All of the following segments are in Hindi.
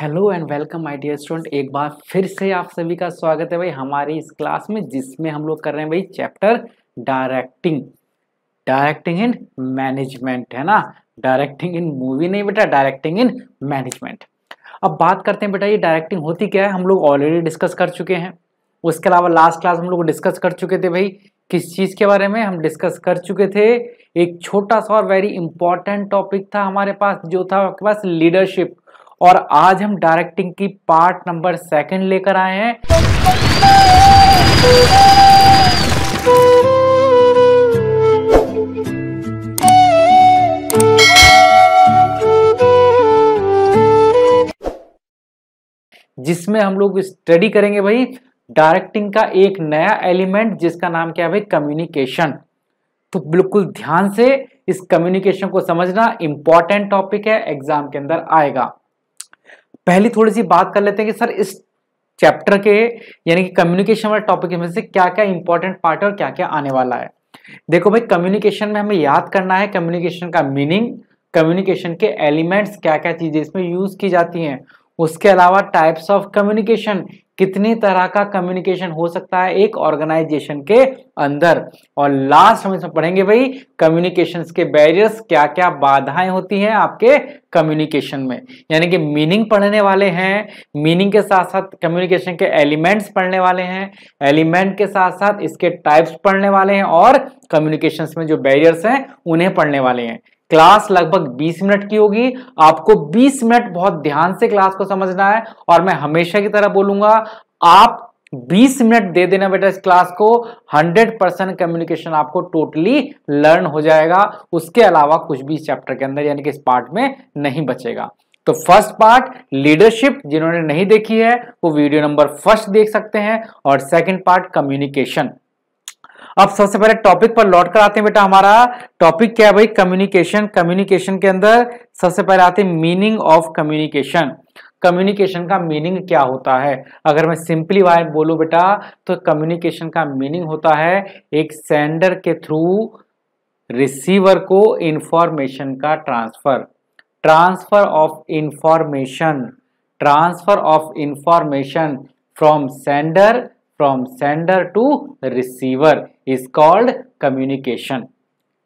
hello and welcome my dear student एक बार फिर से आप सभी का स्वागत है भाई हमारी इस क्लास में जिसमें हम लोग कर रहे हैं भाई chapter directing directing in management है ना डायरेक्टिंग इन मूवी नहीं बेटा डायरेक्टिंग इन मैनेजमेंट अब बात करते हैं बेटा ये डायरेक्टिंग होती क्या है हम लोग ऑलरेडी डिस्कस कर चुके हैं उसके अलावा लास्ट क्लास हम लोग डिस्कस कर चुके थे भाई किस चीज़ के बारे में हम डिस्कस कर चुके थे एक छोटा सा और वेरी इंपॉर्टेंट टॉपिक था हमारे पास जो था आपके पास लीडरशिप और आज हम डायरेक्टिंग की पार्ट नंबर सेकंड लेकर आए हैं जिसमें हम लोग स्टडी करेंगे भाई डायरेक्टिंग का एक नया एलिमेंट जिसका नाम क्या है भाई कम्युनिकेशन तो बिल्कुल ध्यान से इस कम्युनिकेशन को समझना इंपॉर्टेंट टॉपिक है एग्जाम के अंदर आएगा पहली थोड़ी सी बात कर लेते हैं कि सर इस चैप्टर के यानी कि कम्युनिकेशन वाले टॉपिक में से क्या क्या इंपॉर्टेंट पार्ट है और क्या क्या आने वाला है देखो भाई कम्युनिकेशन में हमें याद करना है कम्युनिकेशन का मीनिंग कम्युनिकेशन के एलिमेंट्स क्या क्या चीज़ें इसमें यूज़ की जाती हैं उसके अलावा टाइप्स ऑफ कम्युनिकेशन कितनी तरह का कम्युनिकेशन हो सकता है एक ऑर्गेनाइजेशन के अंदर और लास्ट हम इसमें पढ़ेंगे भाई कम्युनिकेशन के बैरियर्स क्या क्या बाधाएं होती हैं आपके कम्युनिकेशन में यानी कि मीनिंग पढ़ने वाले हैं मीनिंग के साथ साथ कम्युनिकेशन के एलिमेंट्स पढ़ने वाले हैं एलिमेंट के साथ साथ इसके टाइप्स पढ़ने वाले हैं और कम्युनिकेशन में जो बैरियर्स हैं उन्हें पढ़ने वाले हैं क्लास लगभग 20 मिनट की होगी आपको 20 मिनट बहुत ध्यान से क्लास को समझना है और मैं हमेशा की तरह बोलूंगा आप 20 मिनट दे देना बेटा इस क्लास को 100 परसेंट कम्युनिकेशन आपको टोटली लर्न हो जाएगा उसके अलावा कुछ भी इस चैप्टर के अंदर यानी कि इस पार्ट में नहीं बचेगा तो फर्स्ट पार्ट लीडरशिप जिन्होंने नहीं देखी है वो वीडियो नंबर फर्स्ट देख सकते हैं और सेकंड पार्ट कम्युनिकेशन अब सबसे पहले टॉपिक पर लौट कर आते हैं बेटा हमारा टॉपिक क्या है भाई कम्युनिकेशन कम्युनिकेशन के अंदर सबसे पहले आते हैं मीनिंग ऑफ कम्युनिकेशन कम्युनिकेशन का मीनिंग क्या होता है अगर मैं सिंपली वाय बोलूं बेटा तो कम्युनिकेशन का मीनिंग होता है एक सेंडर के थ्रू रिसीवर को इंफॉर्मेशन का transfer transfer of information transfer of information from sender from sender to receiver is called communication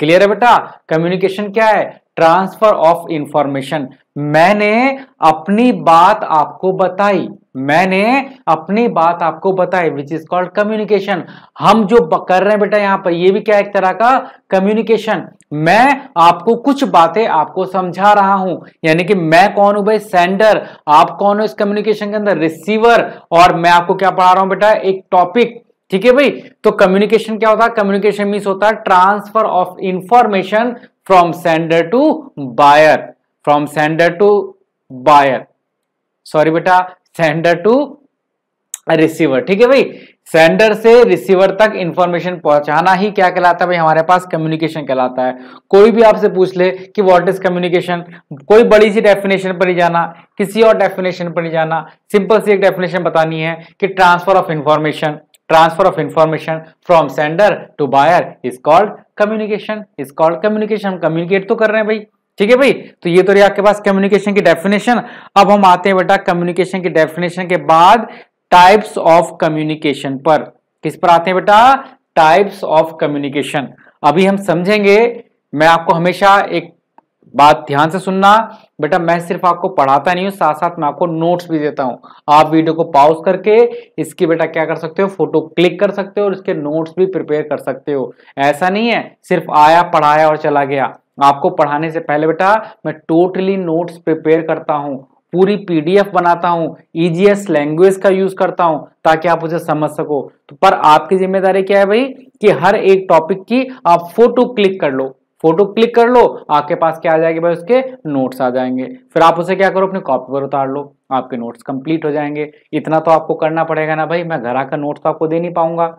clear है बेटा कम्युनिकेशन क्या है ट्रांसफर ऑफ इंफॉर्मेशन मैंने अपनी बात आपको बताई मैंने अपनी बात आपको बताई विच इज कॉल्ड कम्युनिकेशन हम जो कर रहे हैं बेटा यहाँ पर ये भी क्या एक तरह का कम्युनिकेशन मैं आपको कुछ बातें आपको समझा रहा हूं यानी कि मैं कौन हूं भाई सेंडर आप कौन हो इस कम्युनिकेशन के अंदर रिसीवर और मैं आपको क्या पढ़ा रहा हूं बेटा एक टॉपिक ठीक है भाई तो कम्युनिकेशन क्या होता है कम्युनिकेशन मीन्स होता है transfer of information from sender to buyer from sender to buyer sorry बेटा सेंडर टू रिसीवर ठीक है भाई सेंडर से रिसीवर तक इंफॉर्मेशन पहुंचाना ही क्या कहलाता है भाई हमारे पास कम्युनिकेशन कहलाता है कोई भी आपसे पूछ ले कि व्हाट इज कम्युनिकेशन कोई बड़ी सी डेफिनेशन पर नहीं जाना किसी और डेफिनेशन पर नहीं जाना सिंपल सी एक डेफिनेशन बतानी है कि transfer of information transfer of information from sender to buyer is called communication is called communication हम communicate तो कर रहे हैं भाई ठीक है भाई तो ये तो रही आपके पास कम्युनिकेशन की डेफिनेशन अब हम आते हैं बेटा कम्युनिकेशन की डेफिनेशन के बाद टाइप्स ऑफ कम्युनिकेशन पर किस पर आते हैं बेटा टाइप्स ऑफ कम्युनिकेशन अभी हम समझेंगे मैं आपको हमेशा एक बात ध्यान से सुनना बेटा मैं सिर्फ आपको पढ़ाता नहीं हूँ साथ साथ मैं आपको नोट्स भी देता हूँ आप वीडियो को पॉज करके इसकी बेटा क्या कर सकते हो फोटो क्लिक कर सकते हो और इसके नोट्स भी प्रिपेयर कर सकते हो ऐसा नहीं है सिर्फ आया पढ़ाया और चला गया आपको पढ़ाने से पहले बेटा मैं टोटली नोट्स प्रिपेयर करता हूँ पूरी पीडीएफ बनाता हूँ ईजीएस e लैंग्वेज का यूज करता हूँ ताकि आप उसे समझ सको तो पर आपकी जिम्मेदारी क्या है भाई कि हर एक टॉपिक की आप फोटो क्लिक कर लो फोटो क्लिक कर लो आपके पास क्या आ जाएगी भाई उसके नोट्स आ जाएंगे फिर आप उसे क्या करो अपने कॉपी पर उतार लो आपके नोट्स कंप्लीट हो जाएंगे इतना तो आपको करना पड़ेगा ना भाई मैं घर आकर नोट्स तो आपको दे नहीं पाऊंगा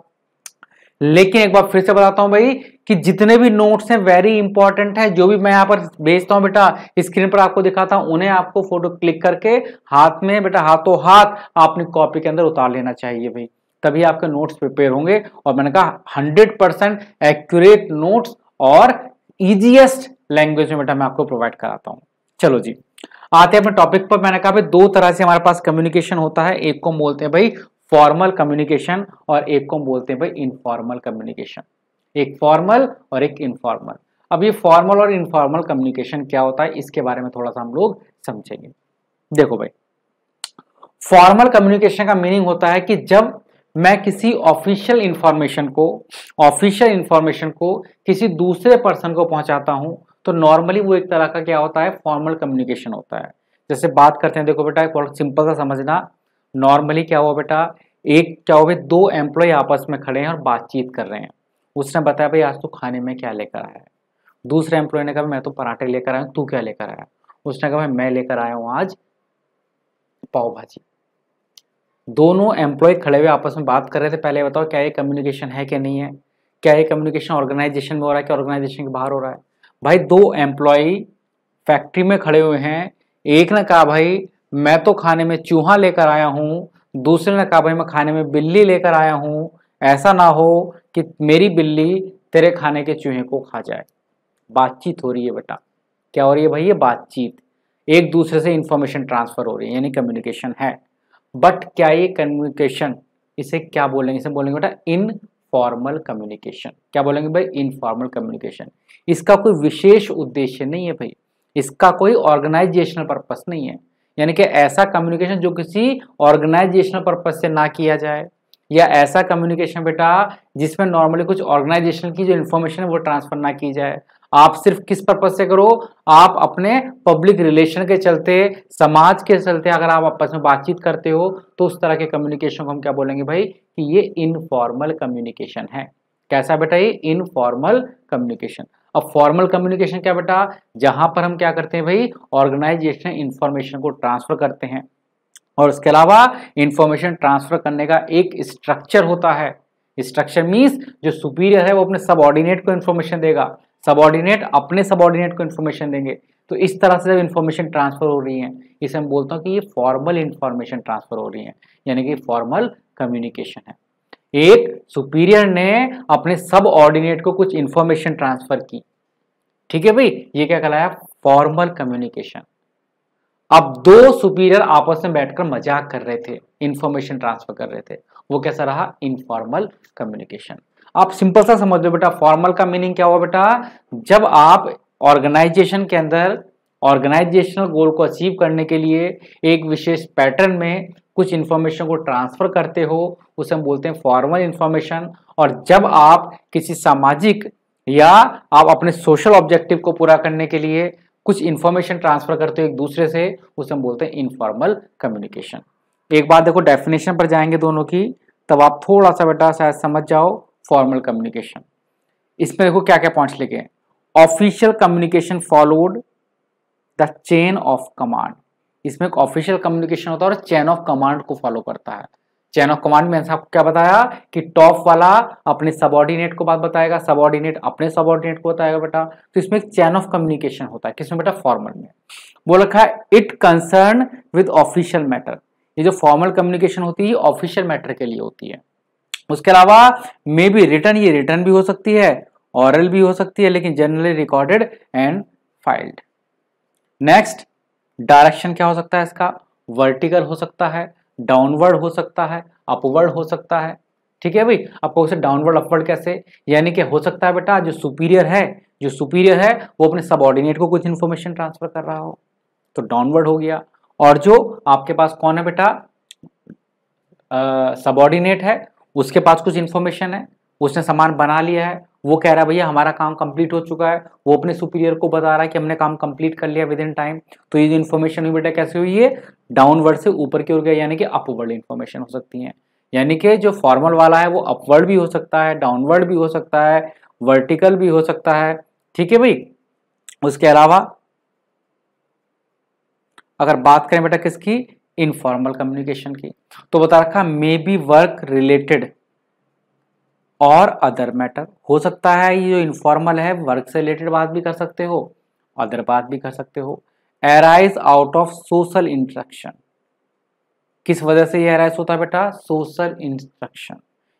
लेकिन एक बार फिर से बताता हूं भाई कि जितने भी नोट्स हैं वेरी इंपॉर्टेंट है जो भी मैं यहाँ पर भेजता हूँ बेटा स्क्रीन पर आपको दिखाता हूं उन्हें आपको फोटो क्लिक करके हाथ में बेटा हाथों हाथ आपने कॉपी के अंदर उतार लेना चाहिए भाई तभी आपके नोट्स प्रिपेयर होंगे और मैंने कहा हंड्रेड परसेंट एक्यूरेट नोट्स और ईजीएस्ट लैंग्वेज में बेटा मैं आपको प्रोवाइड कराता हूं चलो जी आते हैं अपने टॉपिक पर मैंने कहा दो तरह से हमारे पास कम्युनिकेशन होता है एक को हम बोलते हैं भाई फॉर्मल कम्युनिकेशन और एक को हम बोलते हैं भाई इनफॉर्मल कम्युनिकेशन एक फॉर्मल और एक इनफॉर्मल अब ये फॉर्मल और इनफॉर्मल कम्युनिकेशन क्या होता है इसके बारे में थोड़ा सा हम लोग समझेंगे देखो भाई फॉर्मल कम्युनिकेशन का मीनिंग होता है कि जब मैं किसी ऑफिशियल इंफॉर्मेशन को ऑफिशियल इंफॉर्मेशन को किसी दूसरे पर्सन को पहुंचाता हूं तो नॉर्मली वो एक तरह का क्या होता है फॉर्मल कम्युनिकेशन होता है जैसे बात करते हैं देखो बेटा बहुत सिंपल सा समझना नॉर्मली क्या हुआ बेटा एक क्या हुआ दो एम्प्लॉय आपस में खड़े हैं और बातचीत कर रहे हैं उसने बताया भाई आज तो खाने में क्या लेकर आया है दूसरे एम्प्लॉय ने कहा मैं तो पराठे लेकर आया हूँ तू क्या लेकर आया उसने कहा मैं लेकर आया हूँ आज पाव भाजी दोनों एम्प्लॉय खड़े हुए आपस में बात कर रहे थे पहले बताओ क्या ये कम्युनिकेशन है कि नहीं है क्या ये कम्युनिकेशन ऑर्गेनाइजेशन में हो रहा है क्या ऑर्गेनाइजेशन के बाहर हो रहा है भाई दो एम्प्लॉय फैक्ट्री में खड़े हुए हैं एक ने कहा भाई मैं तो खाने में चूहा लेकर आया हूँ दूसरे ने कहा भाई मैं खाने में बिल्ली लेकर आया हूँ ऐसा ना हो कि मेरी बिल्ली तेरे खाने के चूहे को खा जाए बातचीत हो रही है बेटा क्या हो रही है भाई ये बातचीत एक दूसरे से इंफॉर्मेशन ट्रांसफ़र हो रही है यानी कम्युनिकेशन है बट क्या ये कम्युनिकेशन इसे क्या बोलेंगे इसे बोलेंगे बेटा इनफॉर्मल कम्युनिकेशन क्या बोलेंगे भाई इनफॉर्मल कम्युनिकेशन इसका कोई विशेष उद्देश्य नहीं है भाई इसका कोई ऑर्गेनाइजेशनल पर्पस नहीं है यानी कि ऐसा कम्युनिकेशन जो किसी ऑर्गेनाइजेशनल पर्पस से ना किया जाए या ऐसा कम्युनिकेशन बेटा जिसमें नॉर्मली कुछ ऑर्गेनाइजेशन की जो इन्फॉर्मेशन है वो ट्रांसफर ना की जाए आप सिर्फ किस पर्पज से करो आप अपने पब्लिक रिलेशन के चलते समाज के चलते अगर आप आपस में बातचीत करते हो तो उस तरह के कम्युनिकेशन को हम क्या बोलेंगे भाई कि ये इनफॉर्मल कम्युनिकेशन है कैसा बेटा ये इनफॉर्मल कम्युनिकेशन अब फॉर्मल कम्युनिकेशन क्या बेटा जहां पर हम क्या करते हैं भाई ऑर्गेनाइजेशन इंफॉर्मेशन को ट्रांसफर करते हैं और इसके अलावा इंफॉर्मेशन ट्रांसफर करने का एक स्ट्रक्चर होता है स्ट्रक्चर मीन्स जो सुपीरियर है वो अपने ऑर्डिनेट को इंफॉर्मेशन देगा सबॉर्डिनेट अपने सबॉर्डिनेट को इन्फॉर्मेशन देंगे तो इस तरह से जब इन्फॉर्मेशन ट्रांसफर हो रही है इसे हम बोलता हूँ कि ये फॉर्मल इन्फॉर्मेशन ट्रांसफर हो रही है यानी कि फॉर्मल कम्युनिकेशन है एक सुपीरियर ने अपने सब ऑर्डिनेट को कुछ इन्फॉर्मेशन ट्रांसफर की ठीक है भाई ये क्या कहलाया फॉर्मल कम्युनिकेशन अब दो सुपीरियर आपस में बैठकर मजाक कर रहे थे इन्फॉर्मेशन ट्रांसफर कर रहे थे वो कैसा रहा इनफॉर्मल कम्युनिकेशन आप सिंपल सा समझ लो बेटा फॉर्मल का मीनिंग क्या हुआ बेटा जब आप ऑर्गेनाइजेशन के अंदर ऑर्गेनाइजेशनल गोल को अचीव करने के लिए एक विशेष पैटर्न में कुछ इन्फॉर्मेशन को ट्रांसफर करते हो उसे हम बोलते हैं फॉर्मल इन्फॉर्मेशन और जब आप किसी सामाजिक या आप अपने सोशल ऑब्जेक्टिव को पूरा करने के लिए कुछ इन्फॉर्मेशन ट्रांसफर करते हो एक दूसरे से उसे हम बोलते हैं इनफॉर्मल कम्युनिकेशन एक बार देखो डेफिनेशन पर जाएंगे दोनों की तब आप थोड़ा सा बेटा शायद समझ जाओ फॉर्मल कम्युनिकेशन इसमें देखो क्या क्या पॉइंट्स लिखे हैं official communication followed the chain of command इसमें एक ऑफिशियल कम्युनिकेशन होता है और चेन ऑफ कमांड को फॉलो करता है चेन ऑफ कमांड में आपको क्या बताया कि टॉप वाला अपने सबॉर्डिनेट को बात बताएगा सबॉर्डिनेट अपने सबॉर्डिनेट को बताएगा बेटा तो इसमें एक चेन ऑफ कम्युनिकेशन होता है किसमें बेटा फॉर्मल में वो रखा है it concern with official matter ये जो फॉर्मल कम्युनिकेशन होती है ऑफिशियल मैटर के लिए होती है उसके अलावा मे बी रिटर्न ये रिटर्न भी हो सकती है ऑरल भी हो सकती है लेकिन generally recorded and filed next direction क्या हो सकता है इसका वर्टिकल हो सकता है डाउनवर्ड हो सकता है अपवर्ड हो सकता है ठीक है भाई आपको उसे डाउनवर्ड अपवर्ड कैसे यानी कि हो सकता है बेटा जो सुपीरियर है जो सुपीरियर है वो अपने सबॉर्डिनेट को कुछ इन्फॉर्मेशन ट्रांसफर कर रहा हो तो डाउनवर्ड हो गया और जो आपके पास कौन है बेटा सबॉर्डिनेट है उसके पास कुछ इन्फॉर्मेशन है उसने सामान बना लिया है वो कह रहा है भैया हमारा काम कंप्लीट हो चुका है वो अपने सुपीरियर को बता रहा है कि हमने काम कंप्लीट कर लिया विद इन टाइम तो ये जो इन्फॉर्मेशन हुई बेटा कैसे हुई है डाउनवर्ड से ऊपर की ओर गया यानी कि अपवर्ड इन्फॉर्मेशन हो सकती है यानी कि जो फॉर्मल वाला है वो अपवर्ड भी हो सकता है डाउनवर्ड भी हो सकता है वर्टिकल भी हो सकता है ठीक है भाई उसके अलावा अगर बात करें बेटा किसकी इनफॉर्मल कम्युनिकेशन की तो बता रखा मे बी वर्क रिलेटेड और अदर मैटर हो सकता है ये जो इनफॉर्मल है वर्क से रिलेटेड बात भी कर सकते हो अदर बात भी कर सकते हो arise out of social interaction किस वजह से ये एराइज होता है बेटा सोशल इंट्रक्शन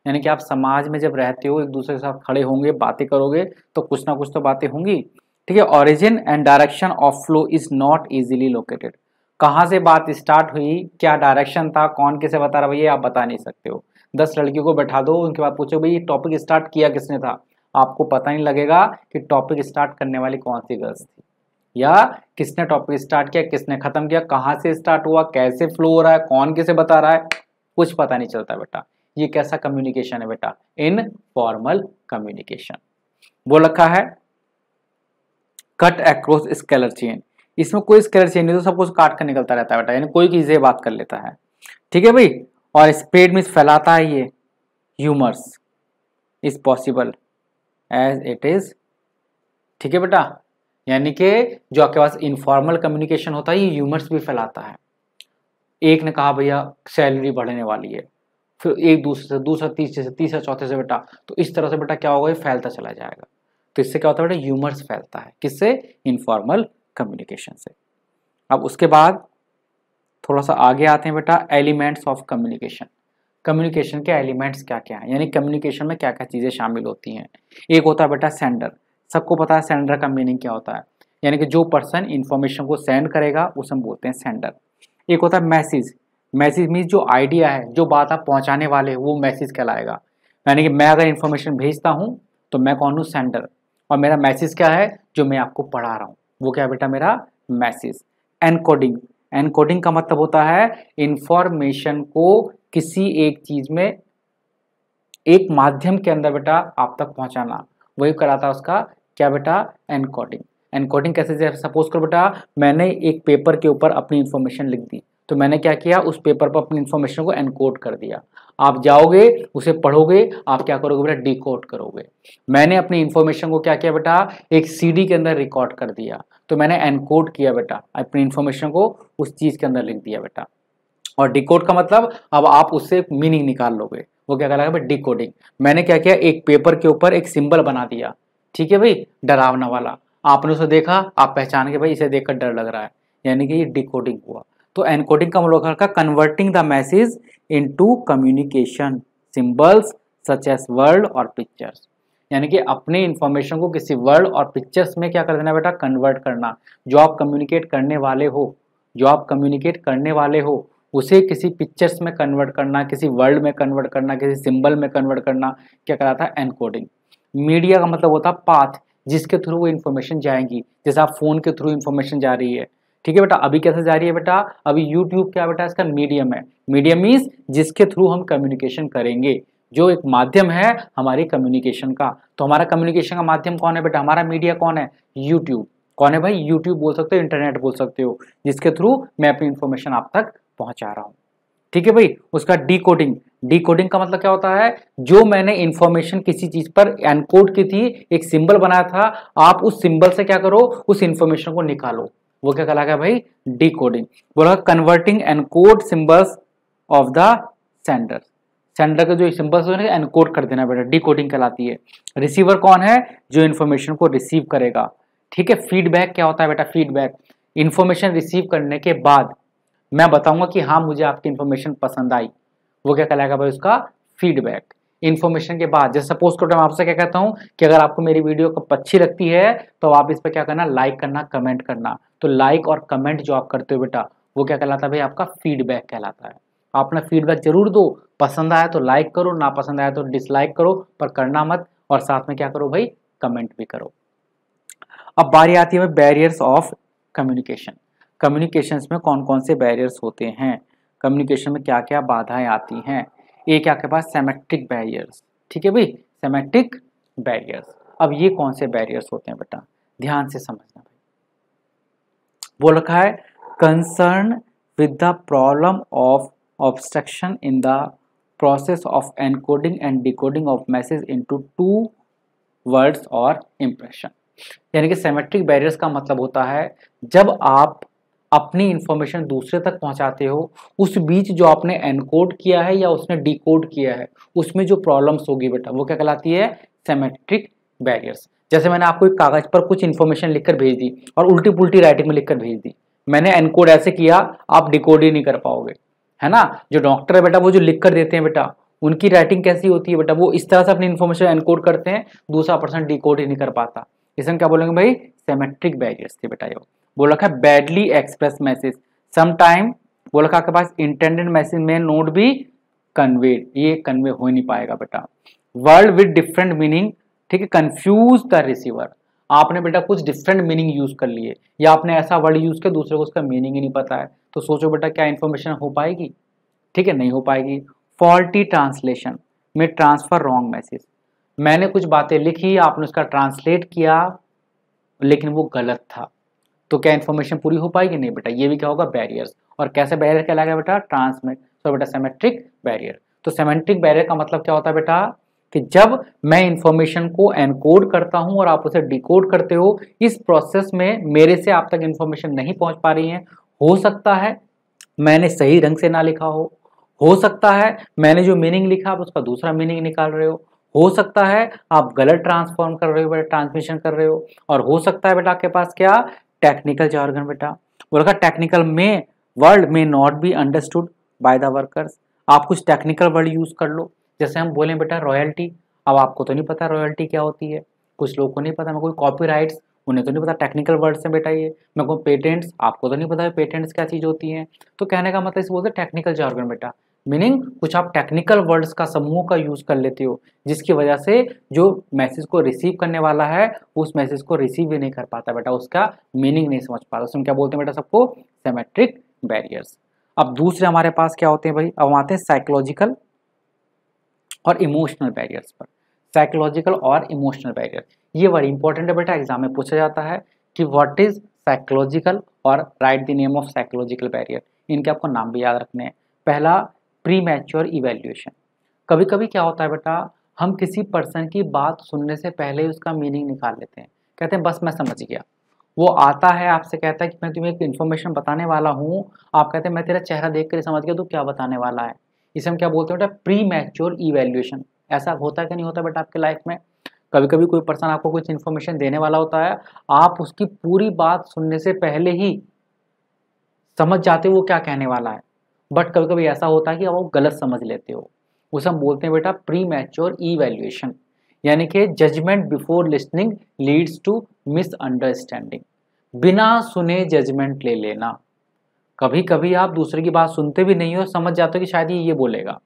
यानी कि आप समाज में जब रहते हो एक दूसरे के साथ खड़े होंगे बातें करोगे तो कुछ ना कुछ तो बातें होंगी ठीक है origin and direction of flow is not easily located कहाँ से बात स्टार्ट हुई क्या डायरेक्शन था कौन किसे बता रहा भैया आप बता नहीं सकते हो दस लड़कियों को बैठा दो उनके बाद पूछो भाई टॉपिक स्टार्ट किया किसने था आपको पता नहीं लगेगा कि टॉपिक स्टार्ट करने वाली कौन सी गर्ल्स थी या किसने टॉपिक स्टार्ट किया किसने ख़त्म किया कहाँ से स्टार्ट हुआ कैसे फ्लो हो रहा है कौन किसे बता रहा है कुछ पता नहीं चलता बेटा ये कैसा कम्युनिकेशन है बेटा इन फॉर्मल कम्युनिकेशन वो रखा है कट एक्रॉस स्केलर चेन इसमें कोई स्केलर चेंज नहीं तो सब कुछ काट कर निकलता रहता है बेटा यानी कोई किसी से बात कर लेता है ठीक है भाई और स्प्रेड मीन्स फैलाता है ये humours is possible as it is ठीक है बेटा यानी कि जो आपके पास इनफॉर्मल कम्युनिकेशन होता है ये ह्यूमर्स भी फैलाता है एक ने कहा भैया सैलरी बढ़ने वाली है फिर एक दूसरे से दूसरा तीसरे से तीसरा चौथे से बेटा तो इस तरह से बेटा क्या होगा ये फैलता चला जाएगा तो इससे क्या होता है बेटा ह्यूमर्स फैलता है किससे इनफॉर्मल कम्युनिकेशन से अब उसके बाद थोड़ा सा आगे आते हैं बेटा एलिमेंट्स ऑफ कम्युनिकेशन कम्युनिकेशन के एलिमेंट्स क्या क्या हैं यानी कम्युनिकेशन में क्या क्या चीज़ें शामिल होती हैं एक होता है बेटा सेंडर सबको पता है सेंडर का मीनिंग क्या होता है यानी कि जो पर्सन इन्फॉर्मेशन को सेंड करेगा उसे हम बोलते हैं सेंडर एक होता है मैसेज मैसेज मीन्स जो आइडिया है जो बात आप पहुँचाने वाले हैं वो मैसेज कहलाएगा यानी कि मैं अगर इन्फॉर्मेशन भेजता हूँ तो मैं कौन हूँ सेंडर और मेरा मैसेज क्या है जो मैं आपको पढ़ा रहा हूँ वो क्या बेटा मेरा मैसेज एनकोडिंग एनकोडिंग का मतलब होता है इंफॉर्मेशन को किसी एक चीज में एक माध्यम के अंदर बेटा आप तक पहुंचाना वही कराता है उसका क्या बेटा एनकोडिंग एनकोडिंग कैसे सपोज करो बेटा मैंने एक पेपर के ऊपर अपनी इंफॉर्मेशन लिख दी तो मैंने क्या किया उस पेपर पर अपनी इंफॉर्मेशन को एनकोड कर दिया आप जाओगे उसे पढ़ोगे आप क्या करोगे बेटा डी करोगे मैंने अपनी इन्फॉर्मेशन को क्या किया बेटा एक सीडी के अंदर रिकॉर्ड कर दिया तो मैंने एनकोड किया बेटा अपनी इन्फॉर्मेशन को उस चीज़ के अंदर लिख दिया बेटा और डिकोड का मतलब अब आप उससे मीनिंग निकाल लोगे वो क्या कहलाएगा भाई डिकोडिंग मैंने क्या किया एक पेपर के ऊपर एक सिंबल बना दिया ठीक है भाई डरावना वाला आपने उसे देखा आप पहचान के भाई इसे देखकर डर लग रहा है यानी कि ये डिकोडिंग हुआ तो एनकोडिंग का मतलब का converting the message into communication symbols such as word और पिक्चर्स यानी कि अपने इंफॉर्मेशन को किसी वर्ड और पिक्चर्स में क्या कर देना बेटा कन्वर्ट करना जो आप कम्युनिकेट करने वाले हो जो आप कम्युनिकेट करने वाले हो उसे किसी पिक्चर्स में कन्वर्ट करना किसी वर्ड में कन्वर्ट करना किसी सिंबल में कन्वर्ट करना क्या कराता है एनकोडिंग मीडिया का मतलब होता है पाथ जिसके थ्रू वो इन्फॉर्मेशन जाएंगी जैसे आप फ़ोन के थ्रू इन्फॉर्मेशन जा रही है ठीक है बेटा अभी कैसे जा रही है बेटा अभी यूट्यूब क्या बेटा इसका मीडियम है मीडियम मीन्स जिसके थ्रू हम कम्युनिकेशन करेंगे जो एक माध्यम है हमारी कम्युनिकेशन का तो हमारा कम्युनिकेशन का माध्यम कौन है बेटा हमारा मीडिया कौन है यूट्यूब कौन है भाई यूट्यूब बोल सकते हो इंटरनेट बोल सकते हो जिसके थ्रू मैं अपनी इन्फॉर्मेशन आप तक पहुंचा रहा हूँ ठीक है भाई उसका डीकोडिंग डीकोडिंग का मतलब क्या होता है जो मैंने इन्फॉर्मेशन किसी चीज पर एनकोड की थी एक सिंबल बनाया था आप उस सिंबल से क्या करो उस इन्फॉर्मेशन को निकालो वो क्या कहलाएगा भाई डी कोडिंग बोला converting encode symbols of the sender sender का जो सिंबल्स होने एनकोड कर देना बेटा डी कोडिंग कहलाती है रिसीवर कौन है जो इन्फॉर्मेशन को रिसीव करेगा ठीक है फीडबैक क्या होता है बेटा फीडबैक इन्फॉर्मेशन रिसीव करने के बाद मैं बताऊंगा कि हाँ मुझे आपकी इन्फॉर्मेशन पसंद आई वो क्या कहलाएगा भाई उसका फीडबैक इन्फॉर्मेशन के बाद जैसे सपोज करो मैं आपसे क्या कहता हूँ कि अगर आपको मेरी वीडियो अच्छी लगती है तो आप इस पर क्या करना लाइक करना कमेंट करना तो लाइक और कमेंट जो आप करते हो बेटा वो क्या कहलाता है भाई आपका फीडबैक कहलाता है आप अपना फीडबैक जरूर दो पसंद आया तो लाइक करो ना पसंद आया तो डिसलाइक करो पर करना मत और साथ में क्या करो भाई कमेंट भी करो अब बारी आती है बैरियर्स ऑफ कम्युनिकेशन कम्युनिकेशन में कौन कौन से बैरियर्स होते हैं कम्युनिकेशन में क्या क्या बाधाएं आती हैं एक आपके पास सेमेट्रिक बैरियर्स ठीक है भाई सेमेट्रिक बैरियर्स अब ये कौन से बैरियर्स होते हैं बेटा ध्यान से समझना भाई बोल रखा है concern with the problem of obstruction in the process of encoding and decoding of message into to words और इम्प्रेशन यानी कि सेमेट्रिक बैरियर्स का मतलब होता है जब आप अपनी इन्फॉर्मेशन दूसरे तक पहुंचाते हो उस बीच जो आपने एनकोड किया है या उसने डिकोड किया है उसमें जो प्रॉब्लम्स होगी बेटा वो क्या कहलाती है सेमेट्रिक बैरियर्स जैसे मैंने आपको एक कागज़ पर कुछ इन्फॉर्मेशन लिखकर भेज दी और उल्टी पुल्टी राइटिंग में लिखकर भेज दी मैंने एनकोड ऐसे किया आप डिकोड ही नहीं कर पाओगे है ना जो डॉक्टर है बेटा वो जो लिख कर देते हैं बेटा उनकी राइटिंग कैसी होती है बेटा वो इस तरह से अपनी इन्फॉर्मेशन एनकोड करते हैं दूसरा पर्सन डिकोड ही नहीं कर पाता इसमें क्या बोलेंगे भाई सेमेट्रिक बैरियर्स थे बेटा ये बोल रखा है बैडली एक्सप्रेस मैसेज समटाइम बोल रखा आपके पास इंटेंडेड मैसेज में नोट भी कन्वेड ये कन्वे हो नहीं पाएगा बेटा वर्ड विद डिफरेंट मीनिंग ठीक है कन्फ्यूज द रिसीवर आपने बेटा कुछ डिफरेंट मीनिंग यूज कर लिए या आपने ऐसा वर्ड यूज किया दूसरे को उसका मीनिंग ही नहीं पता है तो सोचो बेटा क्या इन्फॉर्मेशन हो पाएगी ठीक है नहीं हो पाएगी फॉल्टी ट्रांसलेशन में ट्रांसफर रॉन्ग मैसेज मैंने कुछ बातें लिखी आपने उसका ट्रांसलेट किया लेकिन वो गलत था तो क्या इन्फॉर्मेशन पूरी हो पाएगी नहीं बेटा ये भी क्या होगा बैरियर्स और कैसे बैरियर कहलाएगा बेटा ट्रांसमिट सो बेटा सेमेट्रिक बैरियर तो सेमेट्रिक बैरियर का मतलब क्या होता है बेटा कि जब मैं इंफॉर्मेशन को एनकोड करता हूं और आप उसे डिकोड करते हो इस प्रोसेस में मेरे से आप तक इंफॉर्मेशन नहीं पहुंच पा रही है हो सकता है मैंने सही ढंग से ना लिखा हो हो सकता है मैंने जो मीनिंग लिखा आप उसका दूसरा मीनिंग निकाल रहे हो हो सकता है आप गलत ट्रांसफॉर्म कर रहे हो बेटा ट्रांसमिशन कर रहे हो और हो सकता है बेटा आपके पास क्या टेक्निकल जार्गन बेटा वो रखा टेक्निकल में वर्ड में not be understood by the workers आप कुछ टेक्निकल वर्ड यूज़ कर लो जैसे हम बोलें बेटा रॉयल्टी अब आपको तो नहीं पता रॉयल्टी क्या होती है कुछ लोग को नहीं पता मैं कोई कॉपी उन्हें तो नहीं पता टेक्निकल वर्ड्स से बेटा ये मैं कहूँ पेटेंट्स आपको तो नहीं पता पेटेंट्स क्या चीज़ होती है तो कहने का मतलब इस बोलते टेक्निकल जार्गन बेटा मीनिंग कुछ आप टेक्निकल वर्ड्स का समूह का यूज़ कर लेते हो जिसकी वजह से जो मैसेज को रिसीव करने वाला है उस मैसेज को रिसीव भी नहीं कर पाता बेटा उसका मीनिंग नहीं समझ पाता उसमें तो क्या बोलते हैं बेटा सबको सेमेट्रिक बैरियर्स अब दूसरे हमारे पास क्या होते हैं भाई अब आते हैं साइकोलॉजिकल और इमोशनल बैरियर्स पर साइकोलॉजिकल और इमोशनल बैरियर ये वर्ड इंपॉर्टेंट है बेटा एग्जाम में पूछा जाता है कि व्हाट इज साइकोलॉजिकल और write the name of psychological barrier इनके आपको नाम भी याद रखने हैं पहला प्री मैच्योर इवेल्यूएशन कभी कभी क्या होता है बेटा हम किसी पर्सन की बात सुनने से पहले ही उसका मीनिंग निकाल लेते हैं कहते हैं बस मैं समझ गया वो आता है आपसे कहता है कि मैं तुम्हें एक इन्फॉर्मेशन बताने वाला हूँ आप कहते हैं मैं तेरा चेहरा देख कर समझ गया तू क्या बताने वाला है इसे हम क्या बोलते हैं बेटा प्री मैच्योर इवेल्यूएशन ऐसा होता है कि नहीं होता बेटा आपके लाइफ में कभी कभी कोई पर्सन आपको कुछ इन्फॉर्मेशन देने वाला होता है आप उसकी पूरी बात सुनने से पहले ही समझ जाते हो वो क्या कहने वाला है बट कभी कभी ऐसा होता है कि आप गलत समझ लेते हो उसे हम बोलते हैं बेटा प्री मैच्योर ई वैल्यूएशन यानी कि judgement before listening leads to misunderstanding बिना सुने जजमेंट ले लेना कभी कभी आप दूसरे की बात सुनते भी नहीं हो समझ जाते हो कि शायद ये ये बोलेगा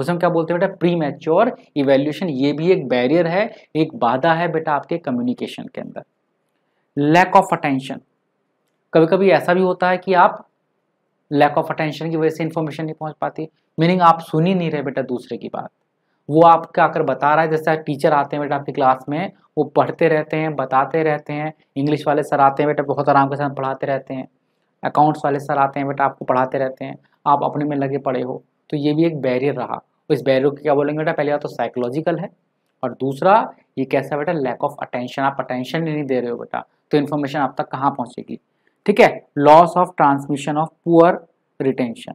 उसे हम क्या बोलते हैं बेटा प्री मैच्योर इवेल्यूशन ये भी एक बैरियर है एक बाधा है बेटा आपके कम्युनिकेशन के अंदर लैक ऑफ अटेंशन कभी कभी ऐसा भी होता है कि आप लैक ऑफ अटेंशन की वजह से इन्फॉर्मेशन नहीं पहुंच पाती मीनिंग आप सुन ही नहीं रहे बेटा दूसरे की बात वो आपके आकर बता रहा है जैसे टीचर आते हैं बेटा आपकी क्लास में वो पढ़ते रहते हैं बताते रहते हैं इंग्लिश वाले सर आते हैं बेटा बहुत आराम के साथ पढ़ाते रहते हैं अकाउंट्स वाले सर आते हैं बेटा आपको पढ़ाते रहते हैं आप अपने में लगे पड़े हो तो ये भी एक बैरियर रहा इस बैरियर को क्या बोलेंगे बेटा पहले तो साइकोलॉजिकल है और दूसरा ये कैसा बेटा लैक ऑफ अटेंशन आप अटेंशन नहीं दे रहे हो बेटा तो इन्फॉर्मेशन आप तक कहाँ पहुँचेगी ठीक है loss of transmission of poor retention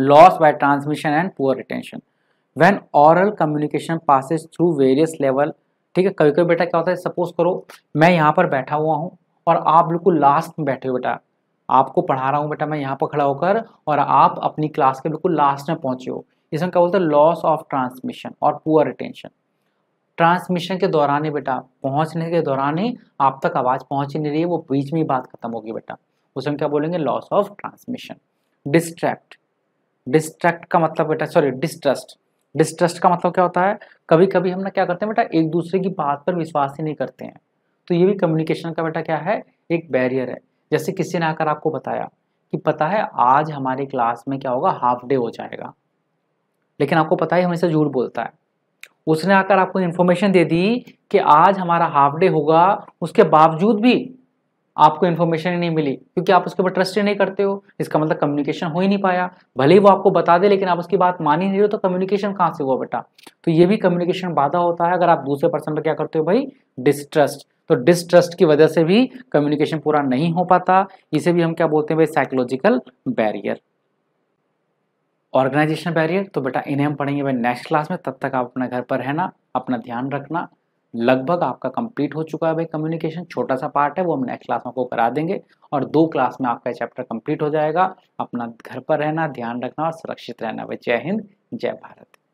loss by transmission and poor retention when oral communication passes through various level ठीक है कभी कभी बेटा क्या होता है सपोज करो मैं यहाँ पर बैठा हुआ हूँ और आप बिल्कुल लास्ट में बैठे हो बेटा आपको पढ़ा रहा हूँ बेटा मैं यहाँ पर खड़ा होकर और आप अपनी क्लास के बिल्कुल लास्ट में पहुंचे हो इसमें क्या बोलते हैं लॉस ऑफ ट्रांसमिशन और पुअर रिटेंशन ट्रांसमिशन के दौरान ही बेटा पहुंचने के दौरान ही आप तक आवाज़ पहुंच ही नहीं रही है वो बीच में ही बात खत्म होगी बेटा उसमें क्या बोलेंगे loss of transmission distract distract का मतलब बेटा सॉरी डिस्ट्रस्ट डिस्ट्रस्ट का मतलब क्या होता है कभी कभी हम ना क्या करते हैं बेटा एक दूसरे की बात पर विश्वास ही नहीं करते हैं तो ये भी कम्युनिकेशन का बेटा क्या है एक बैरियर है जैसे किसी ने आकर आपको बताया कि पता है आज हमारी क्लास में क्या होगा हाफ डे हो जाएगा लेकिन आपको पता है हमेशा झूठ बोलता है उसने आकर आपको इन्फॉर्मेशन दे दी कि आज हमारा हाफ डे होगा उसके बावजूद भी आपको इन्फॉर्मेशन नहीं मिली क्योंकि आप उसके ऊपर ट्रस्ट ही नहीं करते हो इसका मतलब कम्युनिकेशन हो ही नहीं पाया भले ही वो आपको बता दे लेकिन आप उसकी बात मान ही नहीं हो तो कम्युनिकेशन कहाँ से हुआ बेटा तो ये भी कम्युनिकेशन बाधा होता है अगर आप दूसरे पर्सन पर क्या करते हो भाई डिस्ट्रस्ट तो डिस्ट्रस्ट की वजह से भी कम्युनिकेशन पूरा नहीं हो पाता इसे भी हम क्या बोलते हैं भाई साइकोलॉजिकल बैरियर ऑर्गेनाइजेशन बैरियर तो बेटा इन्हें हम पढ़ेंगे भाई नेक्स्ट क्लास में तब तक आप अपना घर पर रहना अपना ध्यान रखना लगभग आपका कंप्लीट हो चुका है भाई कम्युनिकेशन छोटा सा पार्ट है वो हम नेक्स्ट क्लास में आपको करा देंगे और दो क्लास में आपका चैप्टर कंप्लीट हो जाएगा अपना घर पर रहना ध्यान रखना और सुरक्षित रहना भाई जय हिंद जय भारत